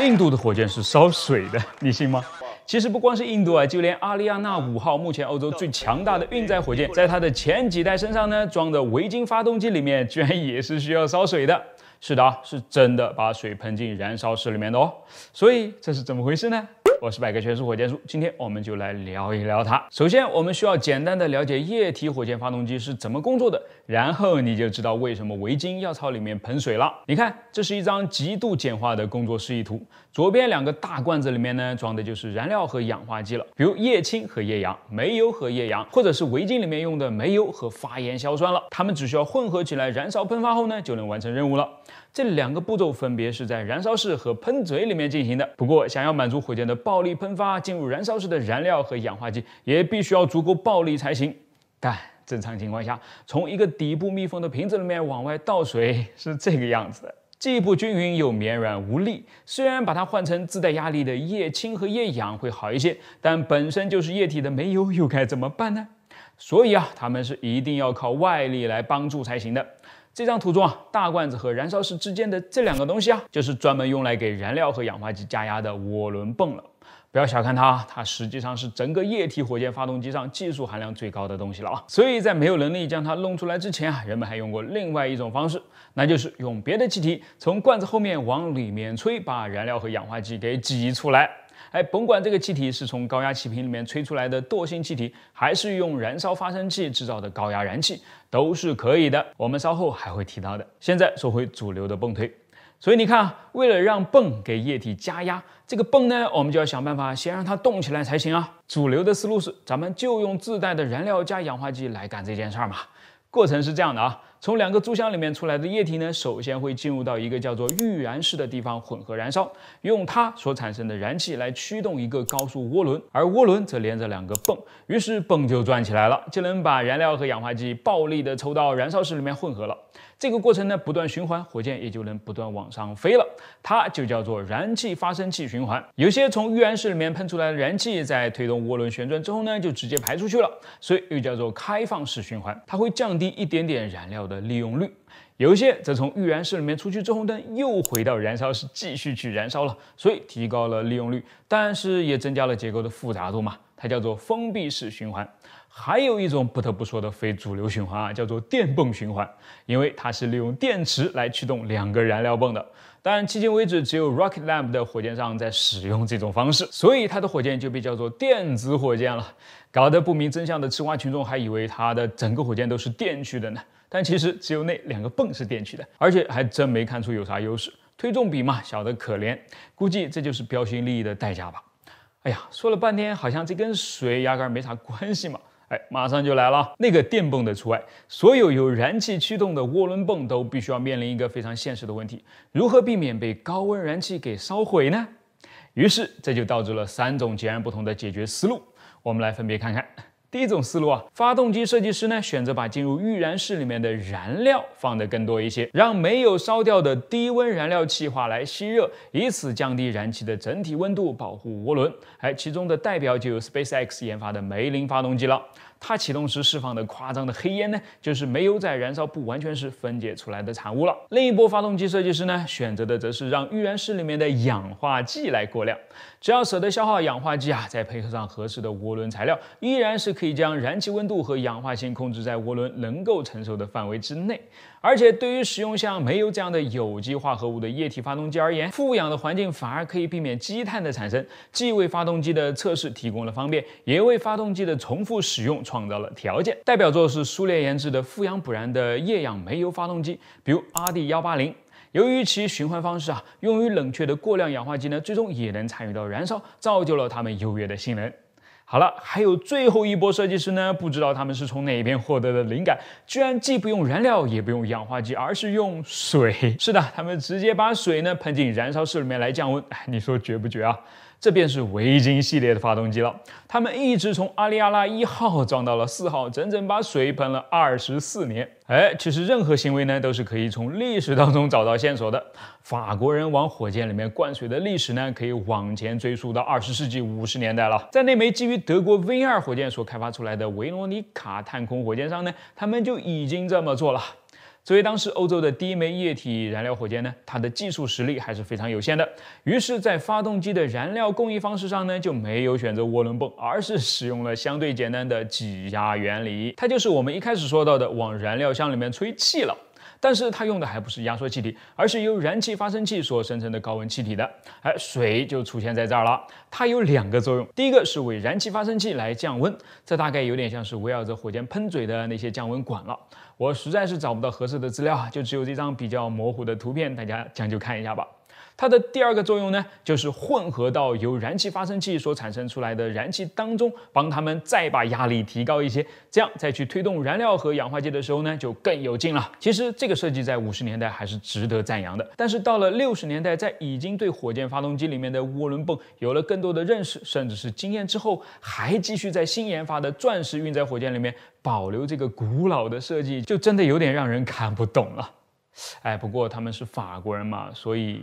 印度的火箭是烧水的，你信吗？其实不光是印度啊，就连阿丽亚娜五号，目前欧洲最强大的运载火箭，在它的前几代身上呢，装的维京发动机里面，居然也是需要烧水的。是的啊，是真的把水喷进燃烧室里面的哦。所以这是怎么回事呢？我是百科全书火箭叔，今天我们就来聊一聊它。首先，我们需要简单的了解液体火箭发动机是怎么工作的，然后你就知道为什么围巾要朝里面喷水了。你看，这是一张极度简化的工作示意图。左边两个大罐子里面呢，装的就是燃料和氧化剂了，比如液氢和液氧、煤油和液氧，或者是围巾里面用的煤油和发烟硝酸了。它们只需要混合起来燃烧喷发后呢，就能完成任务了。这两个步骤分别是在燃烧室和喷嘴里面进行的。不过，想要满足火箭的暴力喷发，进入燃烧室的燃料和氧化剂也必须要足够暴力才行。但正常情况下，从一个底部密封的瓶子里面往外倒水是这个样子，的。既不均匀又绵软无力。虽然把它换成自带压力的液氢和液氧会好一些，但本身就是液体的煤油又该怎么办呢？所以啊，他们是一定要靠外力来帮助才行的。这张图中啊，大罐子和燃烧室之间的这两个东西啊，就是专门用来给燃料和氧化剂加压的涡轮泵了。不要小看它，它实际上是整个液体火箭发动机上技术含量最高的东西了啊。所以在没有能力将它弄出来之前啊，人们还用过另外一种方式，那就是用别的气体从罐子后面往里面吹，把燃料和氧化剂给挤出来。哎，甭管这个气体是从高压气瓶里面吹出来的惰性气体，还是用燃烧发生器制造的高压燃气，都是可以的。我们稍后还会提到的。现在说回主流的泵推，所以你看啊，为了让泵给液体加压，这个泵呢，我们就要想办法先让它动起来才行啊。主流的思路是，咱们就用自带的燃料加氧化剂来干这件事儿嘛。过程是这样的啊。从两个猪箱里面出来的液体呢，首先会进入到一个叫做预燃室的地方混合燃烧，用它所产生的燃气来驱动一个高速涡轮，而涡轮则连着两个泵，于是泵就转起来了，就能把燃料和氧化剂暴力的抽到燃烧室里面混合了。这个过程呢不断循环，火箭也就能不断往上飞了。它就叫做燃气发生器循环。有些从预燃室里面喷出来的燃气在推动涡轮旋转之后呢，就直接排出去了，所以又叫做开放式循环。它会降低一点点燃料。的利用率，有一些则从预燃室里面出去，之后灯又回到燃烧室继续去燃烧了，所以提高了利用率，但是也增加了结构的复杂度嘛。它叫做封闭式循环，还有一种不得不说的非主流循环啊，叫做电泵循环，因为它是利用电池来驱动两个燃料泵的。但迄今为止，只有 Rocket Lab 的火箭上在使用这种方式，所以它的火箭就被叫做电子火箭了。搞得不明真相的吃瓜群众还以为它的整个火箭都是电驱的呢，但其实只有那两个泵是电驱的，而且还真没看出有啥优势，推重比嘛小得可怜，估计这就是标新立异的代价吧。哎呀，说了半天，好像这跟水压根没啥关系嘛。哎，马上就来了，那个电泵的除外，所有有燃气驱动的涡轮泵都必须要面临一个非常现实的问题：如何避免被高温燃气给烧毁呢？于是这就导致了三种截然不同的解决思路，我们来分别看看。第一种思路啊，发动机设计师呢选择把进入预燃室里面的燃料放得更多一些，让没有烧掉的低温燃料气化来吸热，以此降低燃气的整体温度，保护涡轮。哎，其中的代表就有 SpaceX 研发的梅林发动机了。它启动时释放的夸张的黑烟呢，就是煤油在燃烧不完全是分解出来的产物了。另一波发动机设计师呢，选择的则是让预燃室里面的氧化剂来过量，只要舍得消耗氧化剂啊，再配合上合适的涡轮材料，依然是可以将燃气温度和氧化性控制在涡轮能够承受的范围之内。而且，对于使用像煤油这样的有机化合物的液体发动机而言，富氧的环境反而可以避免积碳的产生，既为发动机的测试提供了方便，也为发动机的重复使用创造了条件。代表作是苏联研制的富氧补燃的液氧煤油发动机，比如 RD 幺八零。由于其循环方式啊，用于冷却的过量氧化剂呢，最终也能参与到燃烧，造就了它们优越的性能。好了，还有最后一波设计师呢，不知道他们是从哪边获得的灵感，居然既不用燃料，也不用氧化剂，而是用水。是的，他们直接把水呢喷进燃烧室里面来降温。哎，你说绝不绝啊？这便是维京系列的发动机了。他们一直从阿里亚拉一号撞到了四号，整整把水喷了二十四年。哎，其实任何行为呢，都是可以从历史当中找到线索的。法国人往火箭里面灌水的历史呢，可以往前追溯到二十世纪五十年代了。在那枚基于德国 V 二火箭所开发出来的维罗尼卡探空火箭上呢，他们就已经这么做了。作为当时欧洲的第一枚液体燃料火箭呢，它的技术实力还是非常有限的。于是，在发动机的燃料供应方式上呢，就没有选择涡轮泵，而是使用了相对简单的挤压原理。它就是我们一开始说到的往燃料箱里面吹气了。但是它用的还不是压缩气体，而是由燃气发生器所生成的高温气体的。哎，水就出现在这儿了。它有两个作用，第一个是为燃气发生器来降温，这大概有点像是围绕着火箭喷嘴的那些降温管了。我实在是找不到合适的资料啊，就只有这张比较模糊的图片，大家将就看一下吧。它的第二个作用呢，就是混合到由燃气发生器所产生出来的燃气当中，帮他们再把压力提高一些，这样再去推动燃料和氧化剂的时候呢，就更有劲了。其实这个设计在五十年代还是值得赞扬的，但是到了六十年代，在已经对火箭发动机里面的涡轮泵有了更多的认识，甚至是经验之后，还继续在新研发的钻石运载火箭里面保留这个古老的设计，就真的有点让人看不懂了。哎，不过他们是法国人嘛，所以。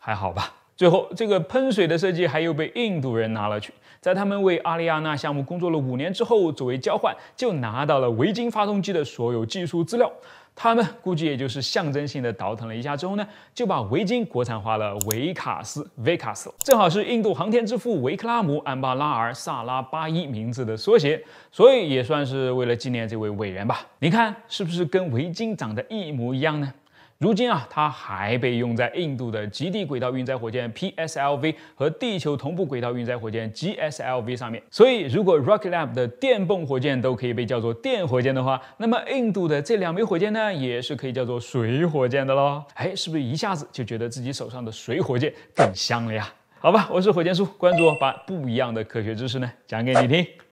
还好吧。最后，这个喷水的设计还又被印度人拿了去，在他们为阿丽亚纳项目工作了五年之后，作为交换就拿到了维京发动机的所有技术资料。他们估计也就是象征性的倒腾了一下之后呢，就把维京国产化了，维卡斯 v i 斯。a s 正好是印度航天之父维克拉姆·安巴拉尔·萨拉巴伊名字的缩写，所以也算是为了纪念这位伟人吧。你看，是不是跟维京长得一模一样呢？如今啊，它还被用在印度的极地轨道运载火箭 PSLV 和地球同步轨道运载火箭 GSLV 上面。所以，如果 Rocket Lab 的电泵火箭都可以被叫做电火箭的话，那么印度的这两枚火箭呢，也是可以叫做水火箭的喽。哎，是不是一下子就觉得自己手上的水火箭更香了呀？好吧，我是火箭叔，关注我，把不一样的科学知识呢讲给你听。